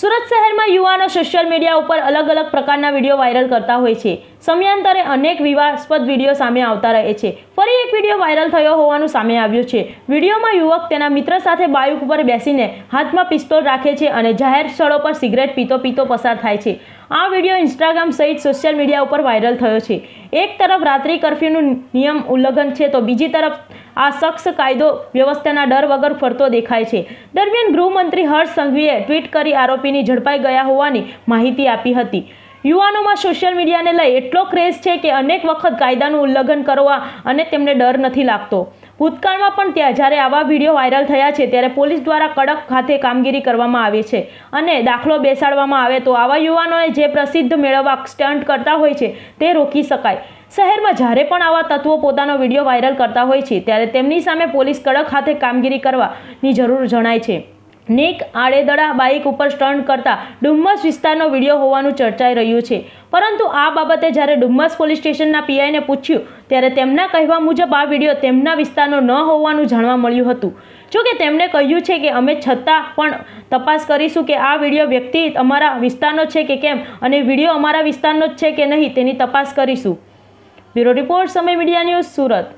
સુરત શહેરમાં યુવાનો social media ઉપર અલગ અલગ પ્રકારના વિડીયો વાયરલ કરતા હોય છે સમયાંતરે અનેક વિવાદસ્પદ વિડીયો સામે આવતા રહે છે ફરી એક વિડીયો વાયરલ થયો હોવાનું સામે આવ્યું છે વિડીયોમાં યુવક તેના મિત્ર સાથે બાઇક ઉપર બેસીને હાથમાં પિસ્તોલ રાખે છે અને જાહેર સ્થળો પર સિગરેટ પીતો પીતો પસાર થાય છે આ વિડીયો ઇન્સ્ટાગ્રામ સહિત સોશિયલ મીડિયા ઉપર વાયરલ થયો છે એક તરફ રાત્રિ કરફ્યુનું નિયમ ઉલ્લંઘન છે તો બીજી તરફ આ શખ્સ કાયદો વ્યવસ્થાના ડર વગર ફરતો દેખાય છે દરમિયાન ગૃહમંત્રી હર્ષ સંઘવીએ ટ્વીટ કરી આરોપીની ઝડપાઈ ગયા હોવાની માહિતી આપી હતી યુવાનોમાં સોશિયલ મીડિયાને લઈ એટલો ક્રેઝ છે કે અનેક વખત કાયદાનું ઉલ્લંઘન કરવા અને તેમને ડર નથી લાગતો ભૂતકાળમાં પણ ત્યાં જ્યારે આવા વિડીયો વાયરલ થયા છે ત્યારે પોલીસ દ્વારા કડક ખાતે કામગીરી કરવામાં આવે છે અને દાખલો બેસાડવામાં આવે તો આવા યુવાનોને જે પ્રસિદ્ધ મેળવવા સ્ટન્ટ કરતા હોય છે તે રોકી શકાય શહેરમાં જ્યારે પણ આવા તત્વો પોતાનો વિડીયો વાયરલ કરતા હોય છે ત્યારે તેમની સામે પોલીસ કડક હાથે કામગીરી કરવાની જરૂર જણાય છે નિક આડેદડા બાઇક ઉપર સ્ટન્ટ કરતા ડુમ્મસ વિસ્તારનો વિડીયો હોવાનું ચર્ચાઈ રહ્યું છે પરંતુ આ બાબતે જ્યારે ડુમ્મસ પોલીસ સ્ટેશનના પીઆઈને પૂછ્યું ત્યારે તેમના કહેવા મુજબ આ વિડીયો તેમના વિસ્તારનો ન હોવાનું જાણવા મળ્યું હતું જોકે તેમણે કહ્યું છે કે અમે છતાં પણ તપાસ કરીશું કે આ વિડીયો વ્યક્તિ અમારા વિસ્તારનો છે કે કેમ અને વિડીયો અમારા વિસ્તારનો જ છે કે નહીં તેની તપાસ કરીશું બ્યુરો રિપોર્ટ સમય મીડિયા ન્યૂઝ સુરત